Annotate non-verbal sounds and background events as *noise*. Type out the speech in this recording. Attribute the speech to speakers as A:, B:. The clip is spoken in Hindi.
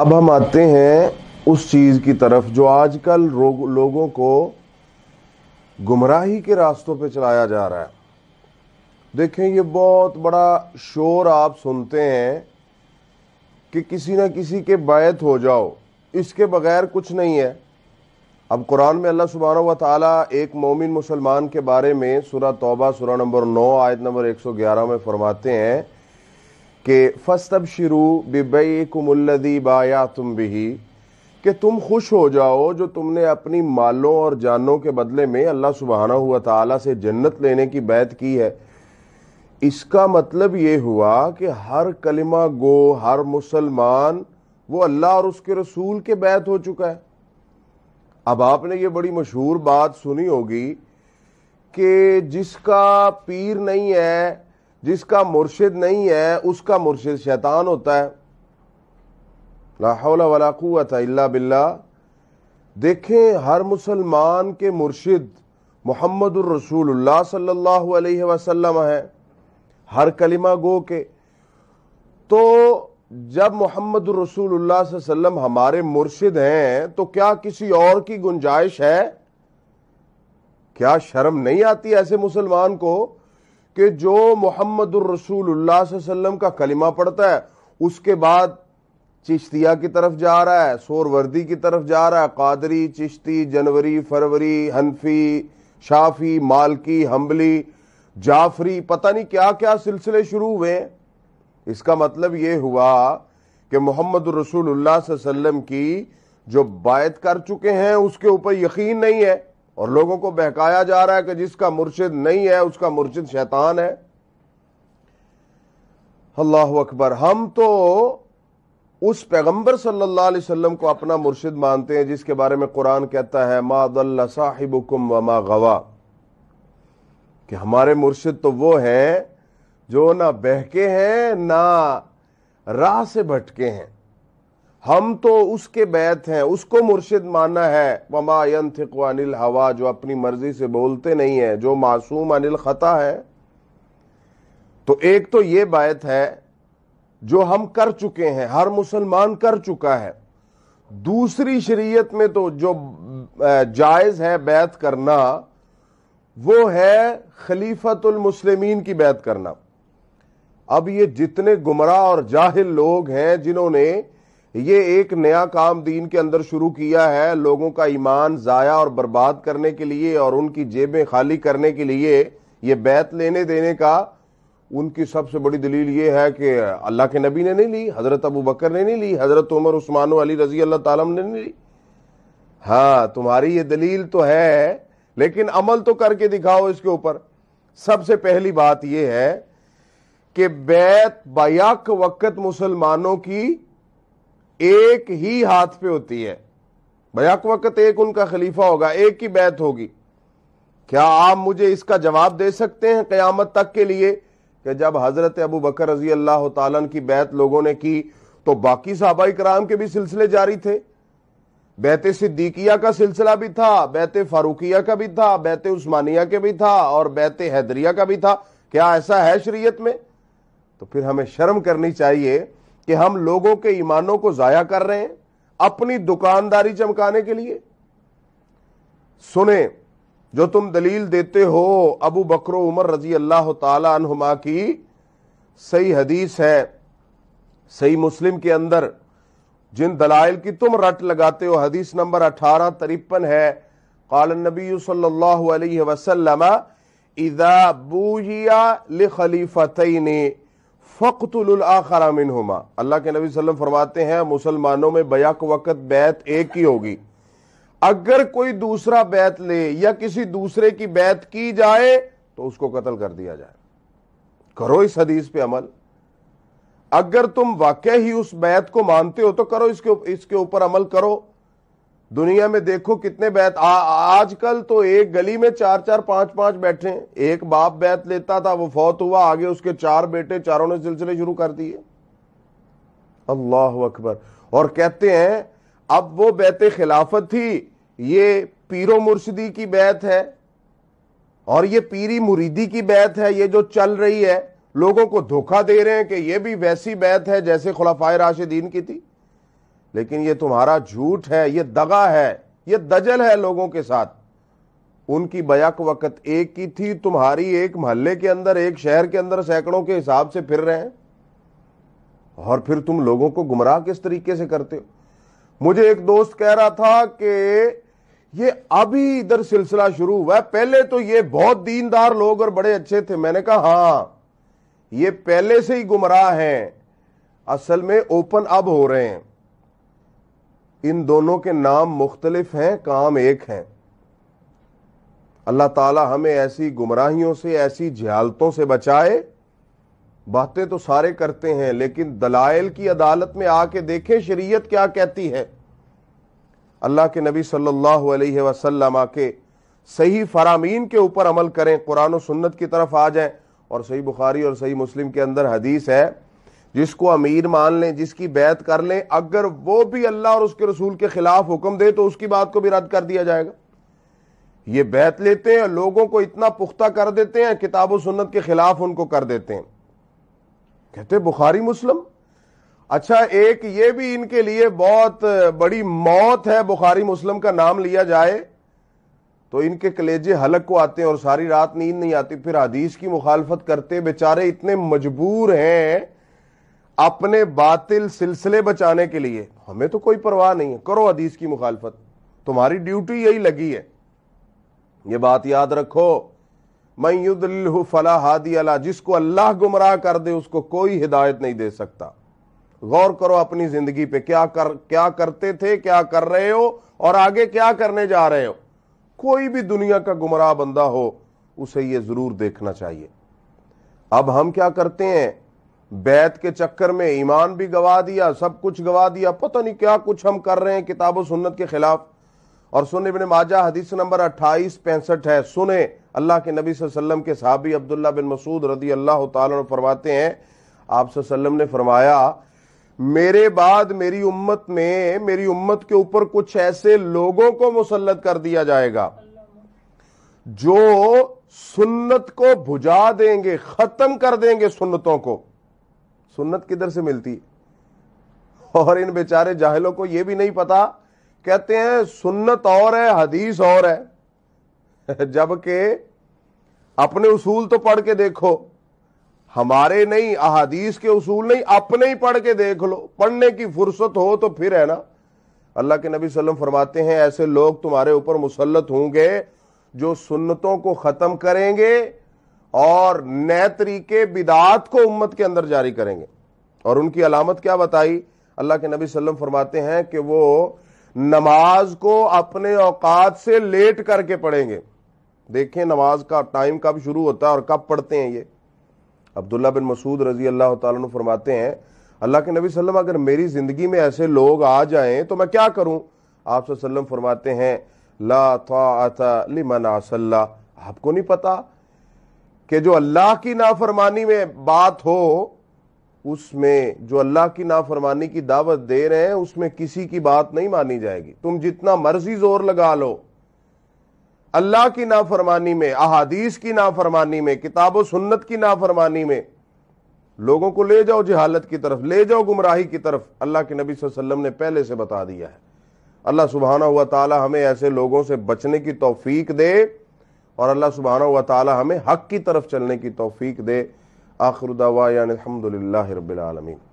A: अब हम आते हैं उस चीज़ की तरफ जो आजकल लोगों को गुमराही के रास्तों पे चलाया जा रहा है देखें ये बहुत बड़ा शोर आप सुनते हैं कि किसी ना किसी के बैत हो जाओ इसके बगैर कुछ नहीं है अब कुरान में अल्लाह सुबहान व एक मोमिन मुसलमान के बारे में सुरा तौबा सुरा नंबर 9 आयत नंबर 111 में फरमाते हैं कि फस्तब शुरू बिबई कुमल्लदी बाया तुम भी कि तुम खुश हो जाओ जो तुमने अपनी मालों और जानों के बदले में अल्लाह सुबहाना हुआ ताला से जन्नत लेने की बैत की है इसका मतलब ये हुआ कि हर कलिमा गो हर मुसलमान वो अल्लाह और उसके रसूल के बैत हो चुका है अब आपने ये बड़ी मशहूर बात सुनी होगी कि जिसका पीर नहीं है जिसका मुर्शिद नहीं है उसका मुर्शिद शैतान होता है लाहौला वलाकुत अल्ला बिल्ला देखें हर मुसलमान के मुर्शिद मोहम्मद रसूलुल्लाह सल्लल्लाहु अलैहि वसल्लम है हर कलिमा गो के तो जब मोहम्मद रसूलुल्लाह वसल्लम हमारे मुर्शिद हैं तो क्या किसी और की गुंजाइश है क्या शर्म नहीं आती ऐसे मुसलमान को कि जो मोहम्मद रसूलुल्लाह का कलिमा पढ़ता है उसके बाद चिश्तिया की तरफ जा रहा है सोरवर्दी की तरफ जा रहा है कादरी चिश्ती जनवरी फरवरी हनफी शाफी मालकी हम्बली जाफरी पता नहीं क्या क्या सिलसिले शुरू हुए इसका मतलब ये हुआ कि मोहम्मद सल्लम की जो बायत कर चुके हैं उसके ऊपर यकीन नहीं है और लोगों को बहकाया जा रहा है कि जिसका मुर्शिद नहीं है उसका मुर्शिद शैतान है अल्लाह अकबर हम तो उस पैगंबर सल्लल्लाहु अलैहि वसल्लम को अपना मुर्शिद मानते हैं जिसके बारे में कुरान कहता है मादल साहिब साहिबुकुम व मा गवा कि हमारे मुर्शिद तो वो हैं जो ना बहके हैं ना राह से भटके हैं हम तो उसके बैत हैं उसको मुर्शिद माना है वमा यंथिक अनिल हवा जो अपनी मर्जी से बोलते नहीं है जो मासूम अनिल खता है तो एक तो ये बात है जो हम कर चुके हैं हर मुसलमान कर चुका है दूसरी शरीयत में तो जो जायज़ है बैत करना वो है खलीफतुल मुस्लिमीन की बैत करना अब ये जितने गुमराह और जाहिल लोग हैं जिन्होंने ये एक नया काम दीन के अंदर शुरू किया है लोगों का ईमान ज़ाया और बर्बाद करने के लिए और उनकी जेबें खाली करने के लिए ये बैत लेने देने का उनकी सबसे बड़ी दलील ये है कि अल्लाह के नबी ने नहीं ली हज़रत अबू बकर ने नहीं ली हज़रत उमर उस्मान अली रजी अल्लाह तम ने नहीं ली हाँ तुम्हारी ये दलील तो है लेकिन अमल तो करके दिखाओ इसके ऊपर सबसे पहली बात यह है कि बैत बैक वक्त मुसलमानों की एक ही हाथ पे होती है बयाक वक्त एक उनका खलीफा होगा एक ही बैत होगी क्या आप मुझे इसका जवाब दे सकते हैं क़यामत तक के लिए कि जब हज़रत अबू बकर रजी अल्लाह तन की बैत लोगों ने की तो बाकी साहबाई कराम के भी सिलसिले जारी थे बैत सिद्दीकिया का सिलसिला भी था बैत फारूकिया का भी था बैत उस्मानिया के भी था और बैत हैदरिया का भी था क्या ऐसा है शरीयत में तो फिर हमें शर्म करनी चाहिए कि हम लोगों के ईमानों को जाया कर रहे हैं अपनी दुकानदारी चमकाने के लिए सुने जो तुम दलील देते हो अबू बकर उमर रजी अल्लाह तुमा की सही हदीस है सही मुस्लिम के अंदर जिन दलाइल की तुम रट लगाते हो हदीस नंबर अठारह तिरपन है काल नबी सल्लल्लाहु अलैहि वसल्लम इदा बूजिया ने फ़कतुलआखरा मिन हमा अल्लाह के नबी वसल्लम फरमाते हैं मुसलमानों में बयाक वक़्त बैत एक ही होगी अगर कोई दूसरा बैत ले या किसी दूसरे की बैत की जाए तो उसको कत्ल कर दिया जाए करो इस हदीस पे अमल अगर तुम वाकई ही उस बैत को मानते हो तो करो इसके इसके ऊपर अमल करो दुनिया में देखो कितने बैत आजकल तो एक गली में चार चार पांच पांच बैठे एक बाप बैत लेता था वो फौत हुआ आगे उसके चार बेटे चारों ने सिलसिले शुरू कर दिए अल्लाह अकबर और कहते हैं अब वो बैत खिलाफत थी ये पीरो मुर्शदी की बैत है और ये पीरी मुरीदी की बैत है ये जो चल रही है लोगों को धोखा दे रहे हैं कि ये भी वैसी बैत है जैसे खुलाफा राशिदीन की थी लेकिन ये तुम्हारा झूठ है ये दगा है ये दजल है लोगों के साथ उनकी बयाक वक्त एक की थी तुम्हारी एक मोहल्ले के अंदर एक शहर के अंदर सैकड़ों के हिसाब से फिर रहे हैं और फिर तुम लोगों को गुमराह किस तरीके से करते हो मुझे एक दोस्त कह रहा था कि ये अभी इधर सिलसिला शुरू हुआ है पहले तो ये बहुत दीनदार लोग और बड़े अच्छे थे मैंने कहा हां ये पहले से ही गुमराह हैं असल में ओपन अब हो रहे हैं इन दोनों के नाम मुख्तलिफ हैं काम एक हैं अल्लाह ताला हमें ऐसी गुमराहियों से ऐसी जहालतों से बचाए बातें तो सारे करते हैं लेकिन दलाइल की अदालत में आके देखें शरीयत क्या कहती है अल्लाह के नबी सल्लल्लाहु अलैहि वसल्लम के सही फरामीन के ऊपर अमल करें कुरान और सुन्नत की तरफ आ जाएं और सही बुखारी और सही मुस्लिम के अंदर हदीस है जिसको अमीर मान लें जिसकी बैत कर लें अगर वो भी अल्लाह और उसके रसूल के खिलाफ हुक्म दे तो उसकी बात को भी रद्द कर दिया जाएगा ये बैत लेते हैं लोगों को इतना पुख्ता कर देते हैं किताब सुन्नत के खिलाफ उनको कर देते हैं कहते बुखारी मुस्लिम अच्छा एक ये भी इनके लिए बहुत बड़ी मौत है बुखारी मुस्लिम का नाम लिया जाए तो इनके कलेजे हलक को आते हैं और सारी रात नींद नहीं आती फिर हदीस की मुखालफत करते बेचारे इतने मजबूर हैं अपने बातिल सिलसिले बचाने के लिए हमें तो कोई परवाह नहीं है करो हदीस की मुखालफत तुम्हारी ड्यूटी यही लगी है ये बात याद रखो मैं युद्ध फला हादी अला जिसको अल्लाह गुमराह कर दे उसको कोई हिदायत नहीं दे सकता गौर करो अपनी जिंदगी पे क्या कर क्या करते थे क्या कर रहे हो और आगे क्या करने जा रहे हो कोई भी दुनिया का गुमराह बंदा हो उसे यह जरूर देखना चाहिए अब हम क्या करते हैं बैत के चक्कर में ईमान भी गवा दिया सब कुछ गवा दिया पता नहीं क्या कुछ हम कर रहे हैं किताब सुन्नत के खिलाफ और सुन बिन माजा हदीस नंबर अट्ठाईस पैंसठ है सुने अल्लाह के नबी वसल्लम के साहबी अब्दुल्ला बिन मसूद रदी अल्लाह फरमाते हैं आप सल्लम ने फरमाया मेरे बाद मेरी उम्मत में मेरी उम्मत के ऊपर कुछ ऐसे लोगों को मुसलत कर दिया जाएगा जो सुन्नत को भुजा देंगे खत्म कर देंगे सुन्नतों को सुन्नत किधर से मिलती और इन बेचारे जाहिलों को यह भी नहीं पता कहते हैं सुन्नत और है हदीस और है *laughs* जबकि अपने उसूल तो पढ़ के देखो हमारे नहीं अहादीस के उसूल नहीं अपने ही पढ़ के देख लो पढ़ने की फुर्सत हो तो फिर है ना अल्लाह के नबी सल्लम फरमाते हैं ऐसे लोग तुम्हारे ऊपर मुसलत होंगे जो सुन्नतों को ख़त्म करेंगे और नए तरीके बिदात को उम्मत के अंदर जारी करेंगे और उनकी अलामत क्या बताई अल्लाह के नबी सल्लम फरमाते हैं कि वो नमाज को अपने औकात से लेट करके पढ़ेंगे देखें नमाज का टाइम कब शुरू होता है और कब पढ़ते हैं ये अब्दुल्ला बिन मसूद रजी अल्लाह तरमाते फरमाते हैं अल्लाह के नबी सल्लम अगर मेरी ज़िंदगी में ऐसे लोग आ जाएं तो मैं क्या करूं आप सल्लम फरमाते हैं ला था लिमन आपको नहीं पता कि जो अल्लाह की नाफरमानी में बात हो उसमें जो अल्लाह की नाफरमानी की दावत दे रहे हैं उसमें किसी की बात नहीं मानी जाएगी तुम जितना मर्जी जोर लगा लो अल्लाह की नाफरमानी में अहादीस की नाफरमानी में किताब सुन्नत की नाफरमानी में लोगों को ले जाओ जहालत की तरफ ले जाओ गुमराही की तरफ अल्लाह के नबी वसल्लम ने पहले से बता दिया है अल्लाह सुबहाना हुआ ताला हमें ऐसे लोगों से बचने की तौफीक दे और अल्लाह सुबहाना व ताली हमें हक की तरफ चलने की तोफ़ी दे आखरुदावा यानी अलहमदिल्ला रबालमीन